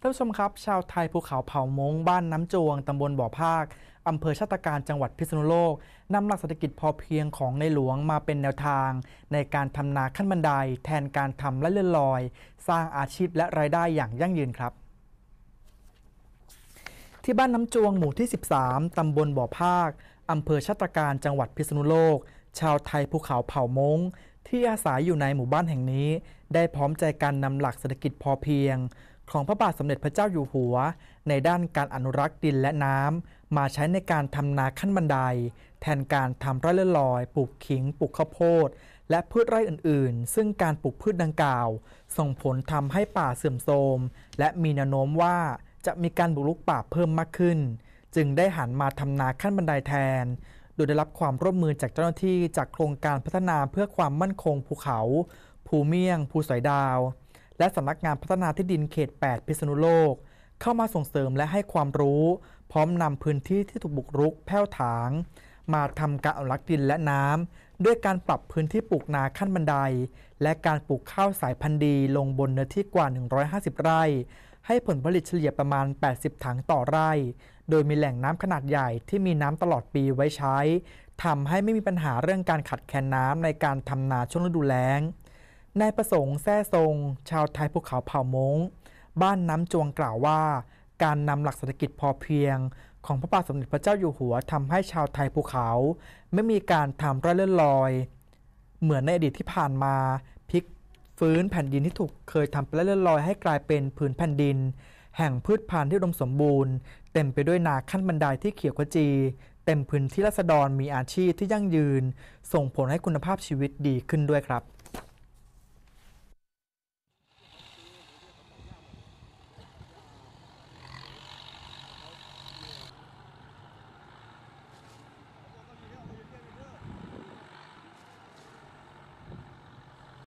ท่านผู้ชมครับ ชาวไทยภูเขาเผ่ามงบ้านน้ำจวงตำบลบ่อภาคอำเภอชาตการจังหวัดพิษณุโลกนำหลักเศรษฐกิจพอเพียงของในหลวงมาเป็นแนวทาง ในการทำนาขั้นบันไดแทนการทำและเลื่อนลอยสร้างอาชีพและรายได้อย่างยั่งยืนครับ ที่บ้านน้ำจวงหมู่ที่ 13ตำบลบ่อภาคอำเภอชาตการจังหวัดพิษณุโลกชาวไทยภูเขาเผ่ามงที่อาศัยอยู่ในหมู่บ้านแห่งนี้ ได้พร้อมใจกันนำหลักเศรษฐกิจพอเพียงของพระบาทสมเด็จพระเจ้าอยู่หัว ในด้านการอนุรักษ์ดินและน้ำมาใช้ในการทำนาขั้นบันได แทนการทำไร่เลื่อลอยปลูกขิงปลูกข้าวโพดและพืชไร่อื่นๆ ซึ่งการปลูกพืชดังกล่าว ส่งผลทำให้ป่าเสื่อมโทรม และมีแนวโน้มว่าจะมีการบุกรุกป่าเพิ่มมากขึ้น จึงได้หันมาทำนาขั้นบันไดแทน โดยได้รับความร่วมมือจากเจ้าหน้าที่จากโครงการพัฒนาเพื่อความมั่นคงภูเขา ภูเมียงภูสอยดาวและสำนักงานพัฒนาที่ดินเขต 8 พิษณุโลก เข้ามาส่งเสริมและให้ความรู้ พร้อมนำพื้นที่ที่ถูกบุกรุกแผ้วถาง มาทำการอนุรักษ์ดินและน้ำด้วยการปรับพื้นที่ปลูกนาขั้นบันได และการปลูกข้าวสายพันธุ์ดีลงบนเนื้อที่กว่า 150 ไร่ ให้ผลผลิตเฉลี่ยประมาณ 80 ถังต่อไร่ โดยมีแหล่งน้ำขนาดใหญ่ที่มีน้ำตลอดปีไว้ใช้ทำให้ไม่มีปัญหาเรื่องการขัดแคลนน้ำในการทำนาช่วงฤดูแล้งนายประสงค์แท้ทรงชาวไทยภูเขาเผ่ามงบ้านน้ำจวงกล่าวว่าการนำหลักเศรษฐกิจพอเพียง ของพระบาทสมเด็จพระเจ้าอยู่หัวทำให้ชาวไทยภูเขา ไม่มีการทำไร่เลื่อนลอย เหมือนในอดีตที่ผ่านมาพลิกฟื้นแผ่นดินที่ถูกเคยทำไร่เลื่อนลอย ให้กลายเป็นผืนแผ่นดิน แห่งพืชพันธุ์ที่รมสมบูรณ์ เต็มไปด้วยนาขั้นบันไดที่เขียวขจี เต็มพื้นที่รัษฎรมีอาชีพที่ยั่งยืน ส่งผลให้คุณภาพชีวิตดีขึ้นด้วยครับ